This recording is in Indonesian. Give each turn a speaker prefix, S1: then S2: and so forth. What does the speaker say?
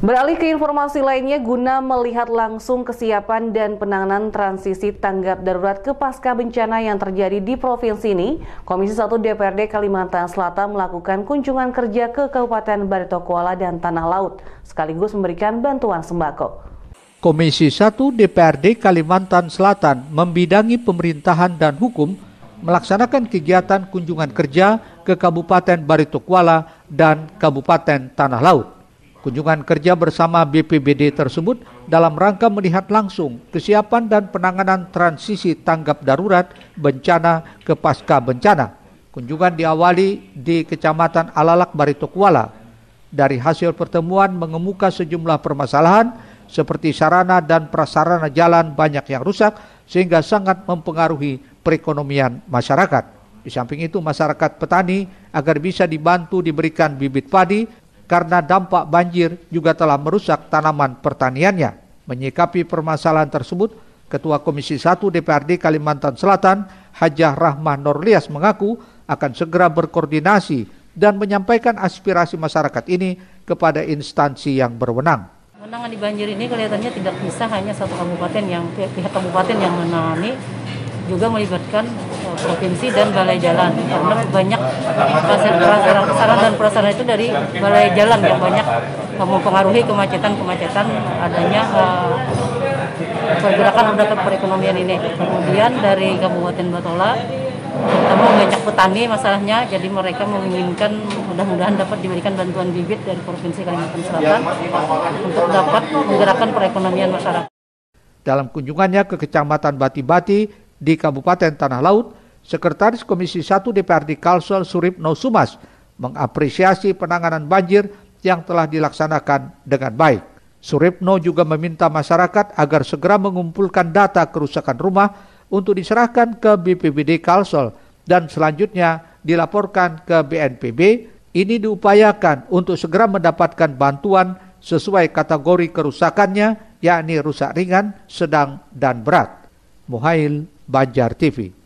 S1: Beralih ke informasi lainnya guna melihat langsung kesiapan dan penanganan transisi tanggap darurat ke pasca bencana yang terjadi di provinsi ini, Komisi 1 DPRD Kalimantan Selatan melakukan kunjungan kerja ke Kabupaten Barito Kuala dan Tanah Laut, sekaligus memberikan bantuan sembako.
S2: Komisi 1 DPRD Kalimantan Selatan membidangi pemerintahan dan hukum melaksanakan kegiatan kunjungan kerja ke Kabupaten Barito Kuala dan Kabupaten Tanah Laut. Kunjungan kerja bersama BPBD tersebut dalam rangka melihat langsung kesiapan dan penanganan transisi tanggap darurat bencana ke pasca bencana. Kunjungan diawali di Kecamatan Alalak Barito Kuala. Dari hasil pertemuan mengemuka sejumlah permasalahan seperti sarana dan prasarana jalan banyak yang rusak sehingga sangat mempengaruhi perekonomian masyarakat. Di samping itu masyarakat petani agar bisa dibantu diberikan bibit padi karena dampak banjir juga telah merusak tanaman pertaniannya. Menyikapi permasalahan tersebut, Ketua Komisi 1 DPRD Kalimantan Selatan, Hajah Rahmah Norlias mengaku akan segera berkoordinasi dan menyampaikan aspirasi masyarakat ini kepada instansi yang berwenang.
S3: Menangani banjir ini kelihatannya tidak bisa hanya satu kabupaten yang pihak, pihak kabupaten yang menangani juga melibatkan provinsi dan balai jalan ya, karena banyak saran dan prasarana itu dari balai jalan yang banyak mempengaruhi kemacetan-kemacetan adanya uh, pergerakan roda perekonomian ini. Kemudian dari Kabupaten Batola terutama banyak petani masalahnya, jadi mereka menginginkan mudah-mudahan dapat diberikan bantuan bibit dari Provinsi Kalimantan Selatan untuk dapat menggerakkan perekonomian masyarakat.
S2: Dalam kunjungannya ke Kecamatan Bati-Bati di Kabupaten Tanah Laut, Sekretaris Komisi 1 DPRD Kalsel Suripno Sumas mengapresiasi penanganan banjir yang telah dilaksanakan dengan baik. Suripno juga meminta masyarakat agar segera mengumpulkan data kerusakan rumah untuk diserahkan ke BPBD Kalsel dan selanjutnya dilaporkan ke BNPB. Ini diupayakan untuk segera mendapatkan bantuan sesuai kategori kerusakannya, yakni rusak ringan, sedang, dan berat. Muhail Banjar TV